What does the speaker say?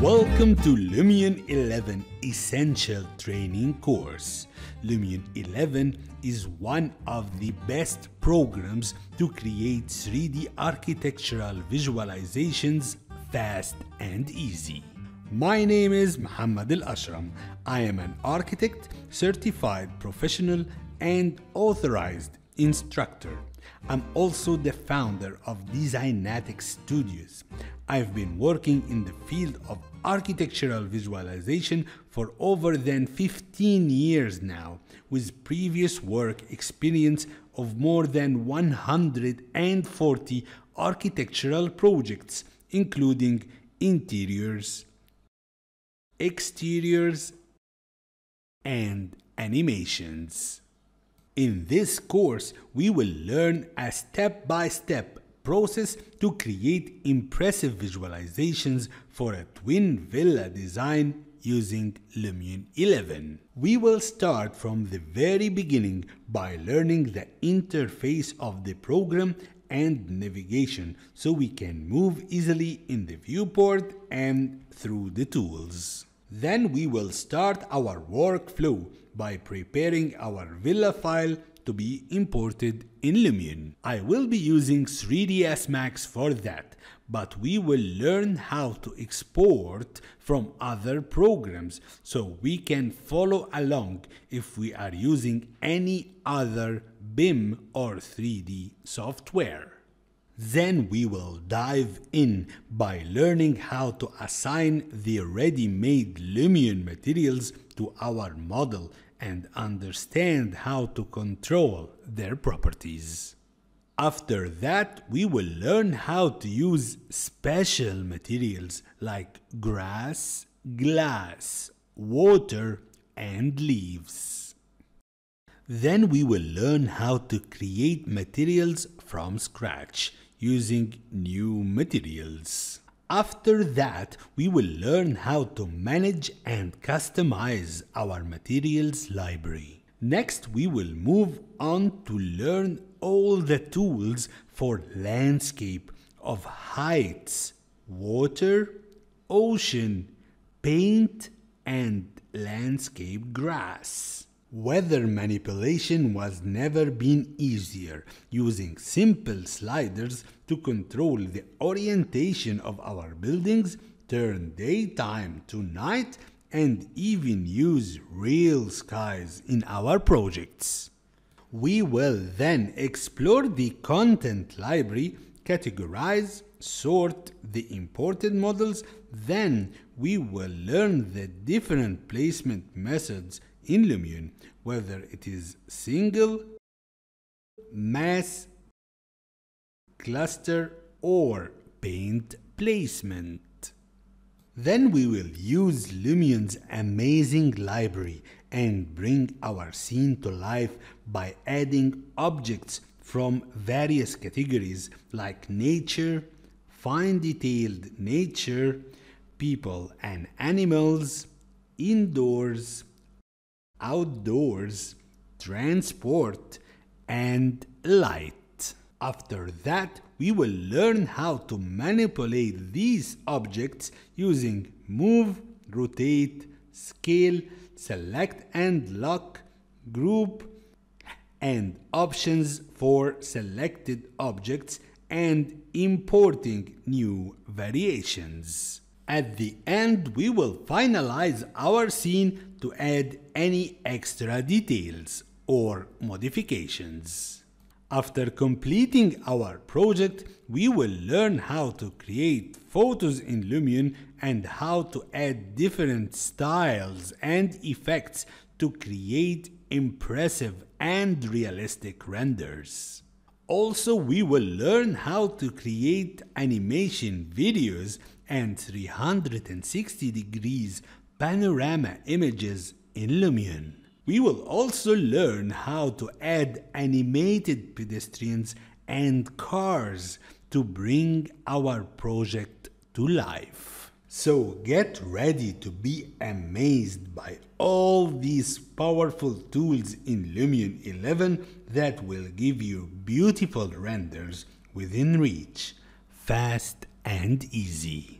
Welcome to Lumion 11 Essential Training Course. Lumion 11 is one of the best programs to create 3D architectural visualizations fast and easy. My name is Muhammad Al Ashram. I am an architect, certified professional, and authorized instructor. I'm also the founder of Designatic Studios. I've been working in the field of architectural visualization for over than 15 years now, with previous work experience of more than 140 architectural projects, including interiors, exteriors, and animations. In this course, we will learn a step-by-step process to create impressive visualizations for a twin villa design using Lumion 11. We will start from the very beginning by learning the interface of the program and navigation so we can move easily in the viewport and through the tools. Then we will start our workflow by preparing our Villa file to be imported in Lumion. I will be using 3ds Max for that, but we will learn how to export from other programs so we can follow along if we are using any other BIM or 3D software. Then we will dive in by learning how to assign the ready-made Lumion materials to our model and understand how to control their properties. After that, we will learn how to use special materials like grass, glass, water, and leaves. Then we will learn how to create materials from scratch using new materials. After that, we will learn how to manage and customize our materials library. Next, we will move on to learn all the tools for landscape of heights, water, ocean, paint, and landscape grass. Weather manipulation was never been easier, using simple sliders to control the orientation of our buildings, turn daytime to night, and even use real skies in our projects. We will then explore the content library, categorize, sort the imported models, then we will learn the different placement methods in Lumion, whether it is single, mass, cluster, or paint placement. Then we will use Lumion's amazing library and bring our scene to life by adding objects from various categories like nature, fine detailed nature, people and animals, indoors, outdoors, transport, and light. After that, we will learn how to manipulate these objects using move, rotate, scale, select and lock, group, and options for selected objects and importing new variations. At the end, we will finalize our scene to add any extra details or modifications. After completing our project, we will learn how to create photos in Lumion and how to add different styles and effects to create impressive and realistic renders. Also, we will learn how to create animation videos and 360 degrees panorama images in Lumion. We will also learn how to add animated pedestrians and cars to bring our project to life. So get ready to be amazed by all these powerful tools in Lumion 11 that will give you beautiful renders within reach, fast and easy.